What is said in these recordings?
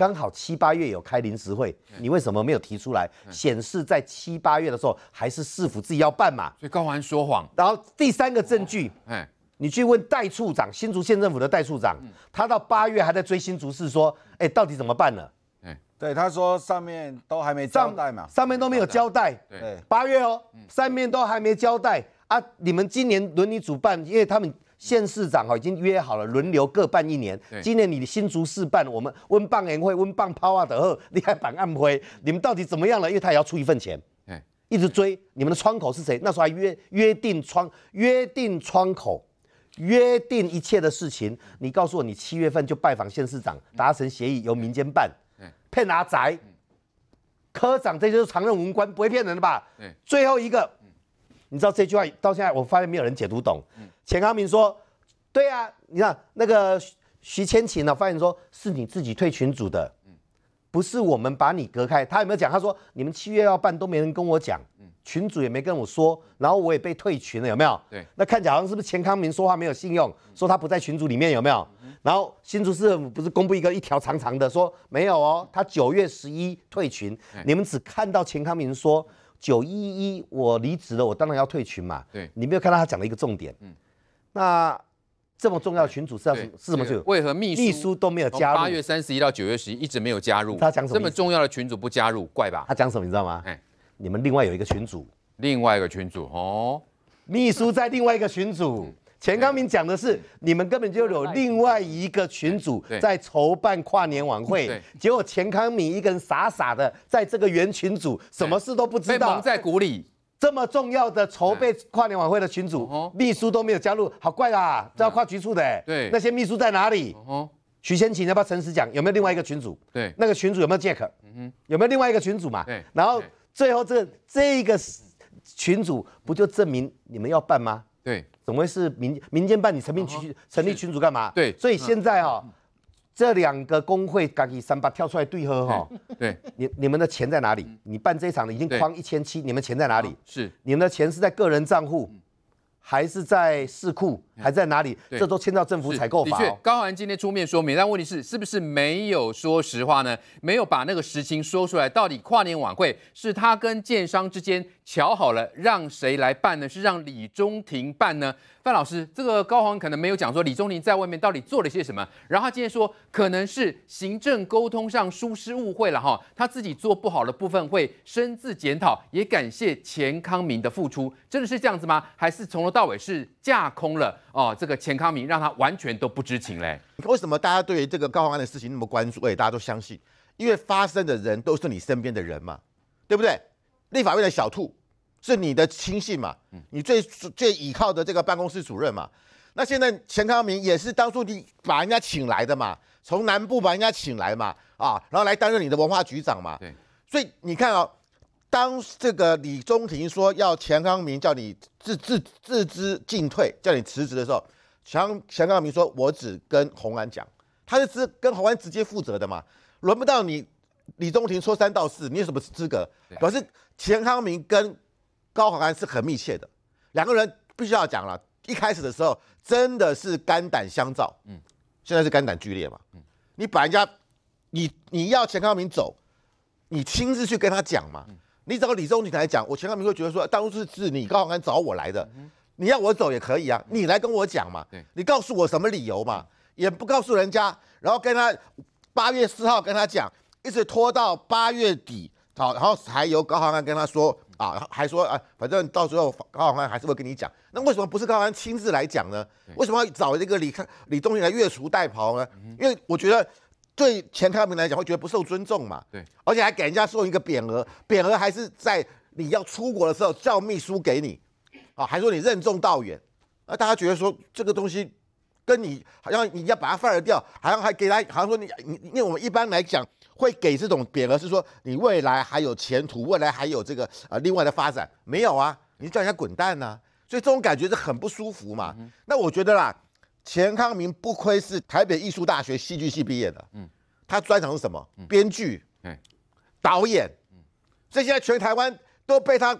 刚好七八月有开临时会，你为什么没有提出来？显示在七八月的时候，还是市府自己要办嘛？所以高环说谎。然后第三个证据，你去问代处长，新竹县政府的代处长，他到八月还在追新竹市说，哎，到底怎么办呢？对，他说上面都还没交代嘛，上面都没有交代。对，八月哦，上面都还没交代啊！你们今年轮你主办，因为他们。县市长哈已经约好了轮流各办一年，今年你的新竹市办，我们温棒联会温棒抛啊的，你还板暗灰，你们到底怎么样了？因为他也要出一份钱，一直追，你们的窗口是谁？那时候还约约定窗约定窗口，约定一切的事情，你告诉我，你七月份就拜访县市长，达成协议由民间办，骗阿宅科长，这就是常任文官不会骗人的吧？最后一个。你知道这句话到现在，我发现没有人解读懂。钱康明说：“对啊，你看那个徐千晴呢，发现说是你自己退群组的，不是我们把你隔开。他有没有讲？他说你们七月要办都没人跟我讲，群主也没跟我说，然后我也被退群了，有没有？对，那看起来像是不是钱康明说话没有信用，说他不在群组里面有没有？然后新竹市政府不是公布一个一条长长的说没有哦，他九月十一退群，你们只看到钱康明说。”九一一我离职了，我当然要退群嘛。对，你没有看到他讲了一个重点。嗯，那这么重要的群主是要是什么群？为何秘书都没有加入？八月三十一到九月十一一直没有加入。他讲什么？这么重要的群主不加入，怪吧？他讲什么？你知道吗？哎，你们另外有一个群主，另外一个群主哦，秘书在另外一个群主。钱康明讲的是，你们根本就有另外一个群主在筹办跨年晚会，结果钱康明一个人傻傻的在这个原群主，什么事都不知道，蒙在鼓里。这么重要的筹备跨年晚会的群主，秘书都没有加入，好怪啊！要跨局处的，对，那些秘书在哪里？徐先勤要不要诚实讲，有没有另外一个群主？对，那个群主有没有 Jack？有没有另外一个群主嘛？对，然后最后这这一个群主不就证明你们要办吗？对，怎么会是民民间办？你成立群成立群主干嘛？对，所以现在哈，这两个工会赶紧三八跳出来对喝哈，对你你们的钱在哪里？你办这一场已经框一千七，你们钱在哪里？是你们的钱是在个人账户，还是在市库？还在哪里？这都迁到政府采购法。的确，高环今天出面说明，但问题是，是不是没有说实话呢？没有把那个实情说出来。到底跨年晚会是他跟建商之间瞧好了，让谁来办呢？是让李中庭办呢？范老师，这个高环可能没有讲说李中庭在外面到底做了些什么。然后今天说，可能是行政沟通上疏失误会了哈，他自己做不好的部分会深自检讨，也感谢钱康明的付出。真的是这样子吗？还是从头到尾是架空了？哦，这个钱康明让他完全都不知情嘞。为什么大家对于这个高洪安的事情那么关注？哎，大家都相信，因为发生的人都是你身边的人嘛，对不对？立法院的小兔是你的亲信嘛，你最最倚靠的这个办公室主任嘛。那现在钱康明也是当初你把人家请来的嘛，从南部把人家请来嘛，啊，然后来担任你的文化局长嘛。对，所以你看哦。当这个李宗廷说要钱康明叫你自自自知进退，叫你辞职的时候，钱钱康明说：“我只跟洪安讲，他是直跟洪安直接负责的嘛，轮不到你。”李宗廷说三道四，你有什么资格？表示钱康明跟高洪安是很密切的，两个人必须要讲了。一开始的时候真的是肝胆相照，嗯，现在是肝胆俱裂嘛，嗯，你把人家，你你要钱康明走，你亲自去跟他讲嘛。你找李宗俊来讲，我前两民会觉得说，当初是你高宏安找我来的，你要我走也可以啊，你来跟我讲嘛，你告诉我什么理由嘛，也不告诉人家，然后跟他八月四号跟他讲，一直拖到八月底，好，然后才由高宏安跟他说啊，还说啊，反正到时候高宏安还是会跟你讲，那为什么不是高宏安亲自来讲呢？为什么要找这个李李宗俊来越俎代庖呢？因为我觉得。对前康明来讲会觉得不受尊重嘛，对，而且还给人家送一个匾额，匾额还是在你要出国的时候叫秘书给你，啊，还说你任重道远，那大家觉得说这个东西跟你好像你要把它放了掉，好像还给他，好像说你你因为我们一般来讲会给这种匾额是说你未来还有前途，未来还有这个呃另外的发展，没有啊，你叫人家滚蛋呐，所以这种感觉是很不舒服嘛，那我觉得啦。钱康明不愧是台北艺术大学戏剧系毕业的，嗯，他专长是什么？编剧，嗯，导演，所以现在全台湾都被他，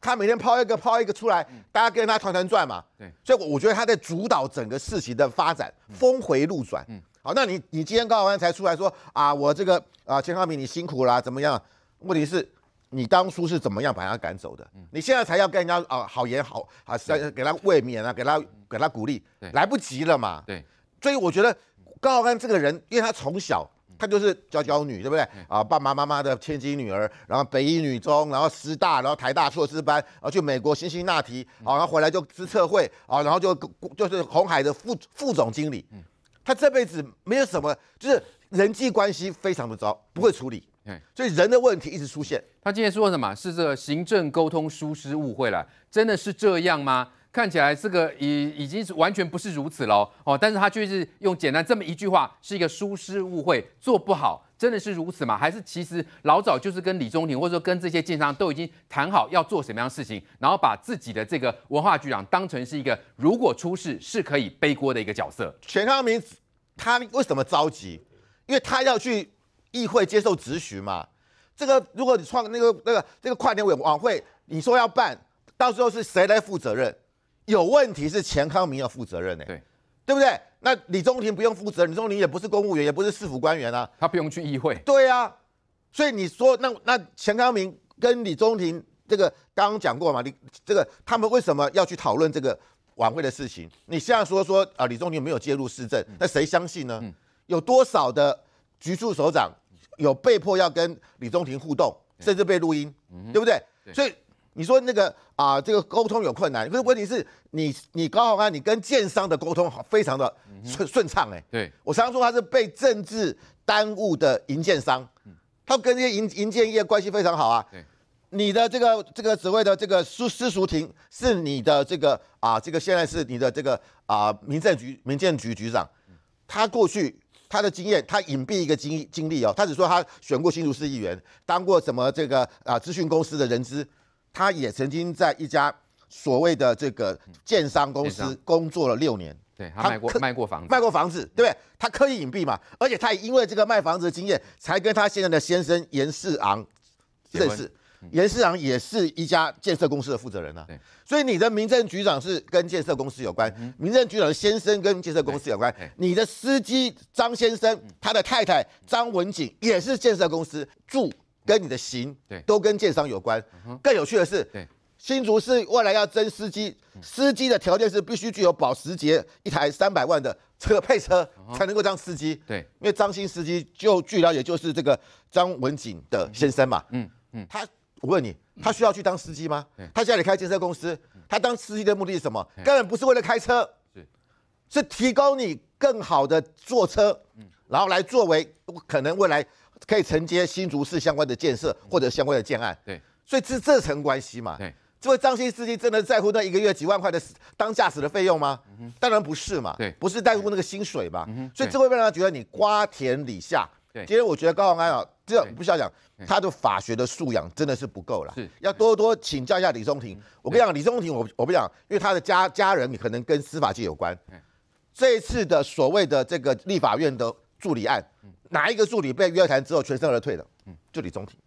他每天抛一个抛一个出来，大家跟着他团团转嘛，对，所以我觉得他在主导整个事情的发展，峰回路转，嗯，好，那你你今天刚完才出来说啊，我这个啊钱康明你辛苦啦，怎么样？问题是。你当初是怎么样把他赶走的？你现在才要跟人家啊好言好啊，给他慰勉啊，给他给他鼓励，来不及了嘛。对，所以我觉得高浩安这个人，因为他从小他就是娇娇女，对不对啊？爸爸妈妈的千金女儿，然后北医女中，然后师大，然后台大硕士班，然后去美国新辛那提，啊，然后回来就资策会，啊，然后就就是红海的副副总经理。嗯，他这辈子没有什么，就是人际关系非常的糟，不会处理。所以人的问题一直出现。他今天说什么？是这个行政沟通疏失误会了？真的是这样吗？看起来这个已已经是完全不是如此喽。哦，但是他却是用简单这么一句话，是一个疏失误会，做不好真的是如此吗？还是其实老早就是跟李宗廷或者说跟这些建商都已经谈好要做什么样的事情，然后把自己的这个文化局长当成是一个如果出事是可以背锅的一个角色？全康明他为什么着急？因为他要去。议会接受质询嘛？这个如果你创那个那个那个跨年晚晚会，你说要办，到时候是谁来负责任？有问题是钱康明要负责任哎，对，对不对？那李中廷不用负责，李中廷也不是公务员，也不是市府官员啊，他不用去议会。对啊，所以你说那那钱康明跟李中廷这个刚刚讲过嘛？你这个他们为什么要去讨论这个晚会的事情？你现在说说啊，李中廷没有介入市政，那谁相信呢？有多少的局处首长？有被迫要跟李宗廷互动，甚至被录音，对不对？所以你说那个啊，这个沟通有困难。可是问题是，你你高好安，你跟建商的沟通非常的顺顺畅，哎。对我常常说他是被政治耽误的银建商，他跟这些银银建业关系非常好啊。你的这个这个职位的这个司司淑婷是你的这个啊，这个现在是你的这个啊，民政局民建局局长，他过去。他的经验，他隐蔽一个经经历哦，他只说他选过新竹市议员，当过什么这个啊咨询公司的人资，他也曾经在一家所谓的这个建商公司工作了六年，对他卖过卖过房子，卖过房子，对不对？他刻意隐蔽嘛，而且他也因为这个卖房子的经验，才跟他现在的先生严世昂认识。严市长也是一家建设公司的负责人呢、所以你的民政局长是跟建设公司有关，民政局长的先生跟建设公司有关，你的司机张先生，他的太太张文景也是建设公司住，跟你的行，都跟建商有关。更有趣的是，新竹市未来要征司机，司机的条件是必须具有保时捷一台三百万的车配车才能够当司机，对，因为张新司机就据了解就是这个张文景的先生嘛，嗯嗯，他。我问你，他需要去当司机吗？他家里开建设公司，他当司机的目的是什么？根本不是为了开车，是提高你更好的坐车，然后来作为可能未来可以承接新竹市相关的建设或者相关的建案，对，所以是这层关系嘛，对，这位张姓司机真的在乎那一个月几万块的当驾驶的费用吗？当然不是嘛，对，不是在乎那个薪水嘛，所以这会让他觉得你瓜田李下。今天我觉得高鸿安啊，这不需要讲，他的法学的素养真的是不够了，是，要多多请教一下李宗廷。我跟你讲，李宗廷，我我不讲，因为他的家家人可能跟司法界有关。这一次的所谓的这个立法院的助理案，哪一个助理被约谈之后全身而退的？嗯，就李宗廷，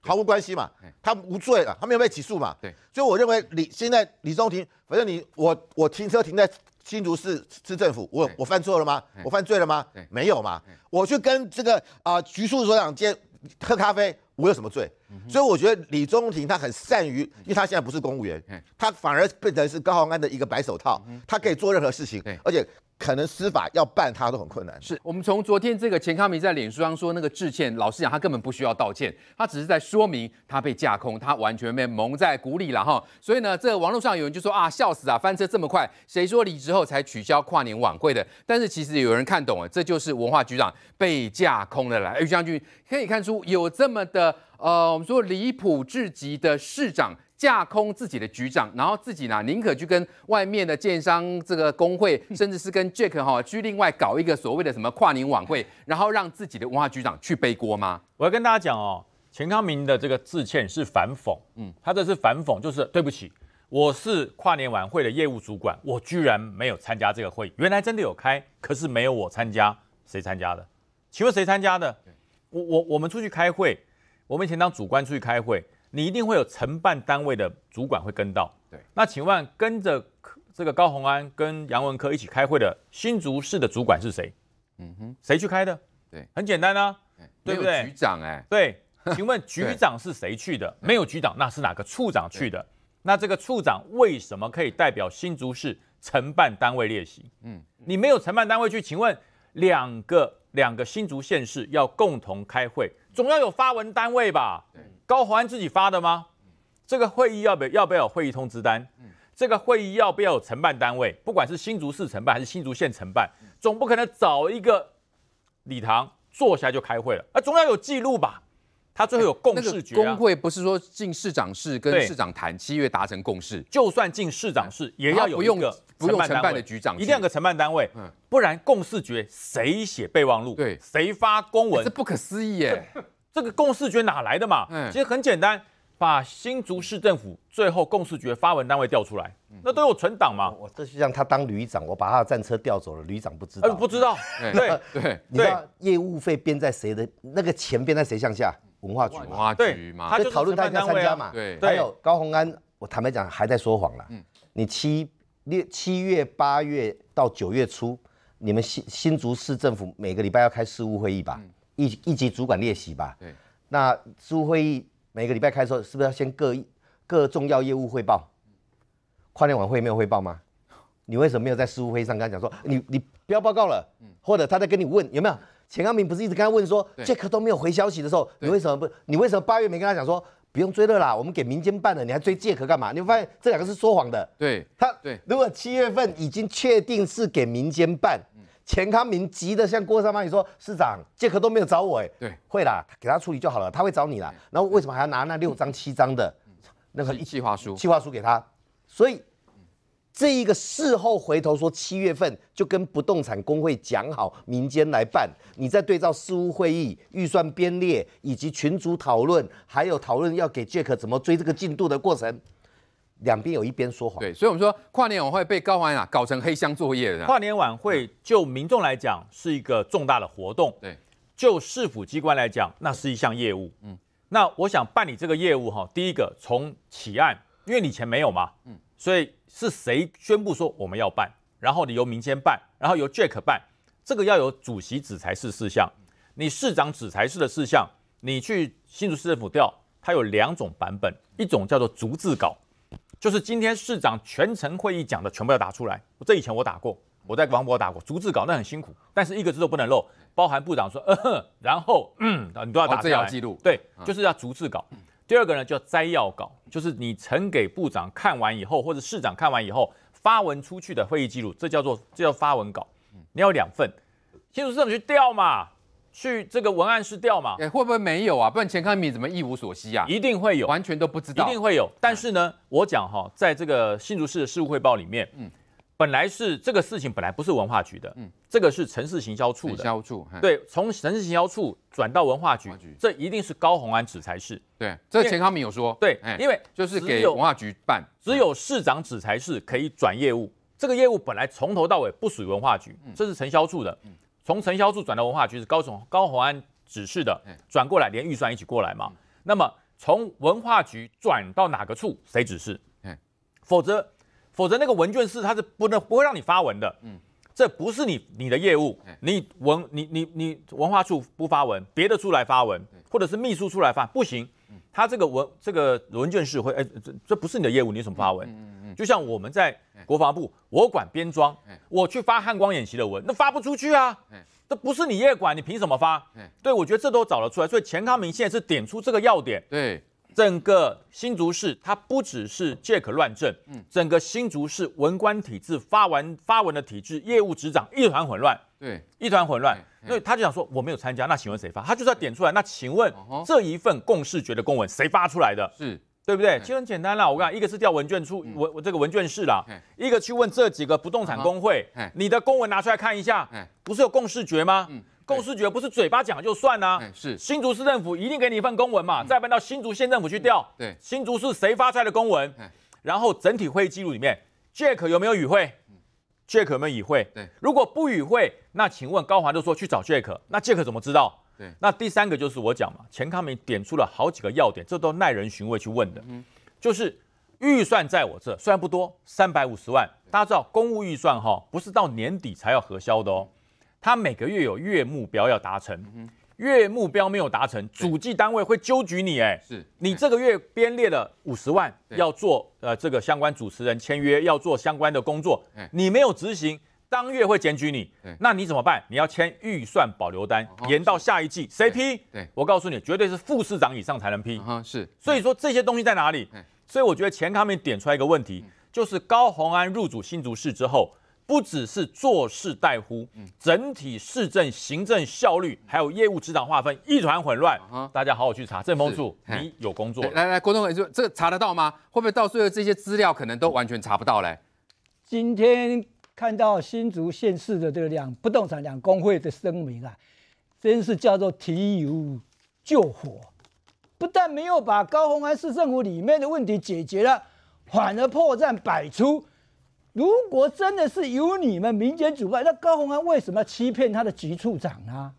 毫无关系嘛，他无罪了，他没有被起诉嘛。对，所以我认为李现在李宗廷，反正你我我停车停在。新竹市市政府，我我犯错了吗？我犯罪了吗？没有嘛，我去跟这个啊局处所长接喝咖啡，我有什么罪？所以我觉得李宗廷他很善于，因为他现在不是公务员，他反而变成是高鸿安的一个白手套，他可以做任何事情，而且可能司法要办他都很困难。是我们从昨天这个钱康明在脸书上说那个致歉，老实讲他根本不需要道歉，他只是在说明他被架空，他完全被蒙在鼓里了哈。所以呢，这网络上有人就说啊，笑死啊，翻车这么快，谁说离职后才取消跨年晚会的？但是其实有人看懂了，这就是文化局长被架空的了。于将军可以看出有这么的。呃，我们说离谱至极的市长架空自己的局长，然后自己呢，宁可去跟外面的建商这个工会，甚至是跟 Jack 哈去另外搞一个所谓的什么跨年晚会，然后让自己的文化局长去背锅吗？我要跟大家讲哦，钱康明的这个致歉是反讽，嗯，他这是反讽，就是对不起，我是跨年晚会的业务主管，我居然没有参加这个会议，原来真的有开，可是没有我参加，谁参加的？请问谁参加的？我我我们出去开会。我们以前当主官出去开会，你一定会有承办单位的主管会跟到。对，那请问跟着这个高鸿安跟杨文科一起开会的新竹市的主管是谁？嗯哼，谁去开的？对，很简单啊，对不对？局长哎，对，请问局长是谁去的？没有局长，那是哪个处长去的？那这个处长为什么可以代表新竹市承办单位列席？嗯，你没有承办单位去，请问两个？两个新竹县市要共同开会，总要有发文单位吧？高华安自己发的吗？这个会议要不要要不要有会议通知单？这个会议要不要有承办单位？不管是新竹市承办还是新竹县承办，总不可能找一个礼堂坐下就开会了。啊，总要有记录吧？他最后有共识局工会不是说进市长室跟市长谈七月达成共识，就算进市长室也要有一个。不用承办的局长，一定要个承办单位，嗯，不然共事决谁写备忘录，对，谁发公文这不可思议耶。这个共识决哪来的嘛？嗯，其实很简单，把新竹市政府最后共识决发文单位调出来，那都有存档嘛。我这是让他当旅长，我把他的战车调走了，旅长不知，道，不知道。对对你对，业务费编在谁的？那个钱编在谁项下？文化局文化局嘛，他就讨论他应参加嘛。对，还有高鸿安，我坦白讲还在说谎了。嗯，你七。六七月八月到九月初，你们新新竹市政府每个礼拜要开事务会议吧，一一级主管列席吧。对，那事务会议每个礼拜开的时候，是不是要先各各重要业务汇报？跨年晚会没有汇报吗？你为什么没有在事务会议上跟他讲说，你你不要报告了？或者他在跟你问有没有？钱康明不是一直跟他问说，Jack 都没有回消息的时候，你为什么不？你为什么八月没跟他讲说？不用追了啦，我们给民间办的，你还追借壳干嘛？你会发现这两个是说谎的。对，他对，如果七月份已经确定是给民间办，钱康明急的像郭三妈，你说市长借壳都没有找我哎，对，会啦，给他处理就好了，他会找你啦。然后为什么还要拿那六张七张的？那个计划书，计划书给他，所以。这一个事后回头说，七月份就跟不动产工会讲好，民间来办，你再对照事务会议预算编列，以及群组讨论，还有讨论要给 Jack 怎么追这个进度的过程，两边有一边说谎。对，所以我们说跨年晚会被高环啊搞成黑箱作业了。跨年晚会就民众来讲是一个重大的活动，对，就市府机关来讲那是一项业务。嗯，那我想办理这个业务哈，第一个从起案，因为你以前没有嘛。嗯。所以是谁宣布说我们要办，然后你由民间办，然后由 Jack 办，这个要有主席指裁事事项，你市长指裁事的事项，你去新竹市政府调，它有两种版本，一种叫做逐字稿，就是今天市长全程会议讲的全部要打出来。这以前我打过，我在广播打过逐字稿，那很辛苦，但是一个字都不能漏，包含部长说，然后嗯，你都要打，这要记录，对，就是要逐字稿。第二个呢，叫摘要稿，就是你呈给部长看完以后，或者市长看完以后，发文出去的会议记录，这叫做这叫发文稿。你要两份，新竹市去调嘛，去这个文案室调嘛。哎，会不会没有啊？不然钱康敏怎么一无所悉啊？一定会有，完全都不知道。一定会有，但是呢，我讲哈，在这个新竹市的事务汇报里面，嗯。本来是这个事情，本来不是文化局的，这个是城市行销处的。行销处对，从城市行销处转到文化局，这一定是高宏安指才是。对，这钱康敏有说。对，因为就是给文化局办，只有市长指才是可以转业务。这个业务本来从头到尾不属于文化局，这是城销处的。从城销处转到文化局是高总高宏安指示的，转过来连预算一起过来嘛。那么从文化局转到哪个处，谁指示？否则。否则那个文卷室他是不能不会让你发文的，嗯，这不是你你的业务，你文你你你文化处不发文，别的处来发文，或者是秘书出来发，不行，他这个文这个文卷室会，哎，这这不是你的业务，你怎么发文？嗯嗯，就像我们在国防部，我管编装，我去发汉光演习的文，那发不出去啊，这不是你业管，你凭什么发？对，我觉得这都找得出来，所以钱康明现在是点出这个要点，对。整个新竹市，它不只是借壳乱政，嗯，整个新竹市文官体制发文发文的体制，业务执掌一团混乱，对，一团混乱，所以他就想说我没有参加，那请问谁发？他就是要点出来，那请问这一份共识觉的公文谁发出来的？是，对不对？实很简单啦，我讲一个是调文卷出文这个文卷室啦，一个去问这几个不动产工会，你的公文拿出来看一下，不是有共识觉吗？公事局不是嘴巴讲就算啦，是新竹市政府一定给你一份公文嘛，再搬到新竹县政府去调。对，新竹市谁发来的公文？然后整体会议记录里面，Jack 有没有与会？Jack 有没有与会？对，如果不与会，那请问高华就说去找 Jack，那 Jack 怎么知道？对，那第三个就是我讲嘛，钱康明点出了好几个要点，这都耐人寻味去问的。嗯，就是预算在我这，虽然不多，三百五十万，大家知道公务预算哈，不是到年底才要核销的哦。他每个月有月目标要达成，月目标没有达成，主计单位会纠举你。哎，是你这个月编列了五十万，要做呃这个相关主持人签约，要做相关的工作，你没有执行，当月会检举你。那你怎么办？你要签预算保留单，延到下一季谁批？我告诉你，绝对是副市长以上才能批。是，所以说这些东西在哪里？所以我觉得钱康民点出一个问题，就是高宏安入主新竹市之后。不只是坐事待忽，整体市政行政效率还有业务职掌划分一团混乱。大家好好去查，郑峰处你有工作？来来，郭东伟说，这查得到吗？会不会到最后这些资料可能都完全查不到嘞？今天看到新竹县市的这个两不动产两工会的声明啊，真是叫做提油救火，不但没有把高雄安市政府里面的问题解决了，反而破绽百出。如果真的是由你们民间主办，那高鸿安为什么要欺骗他的局处长呢？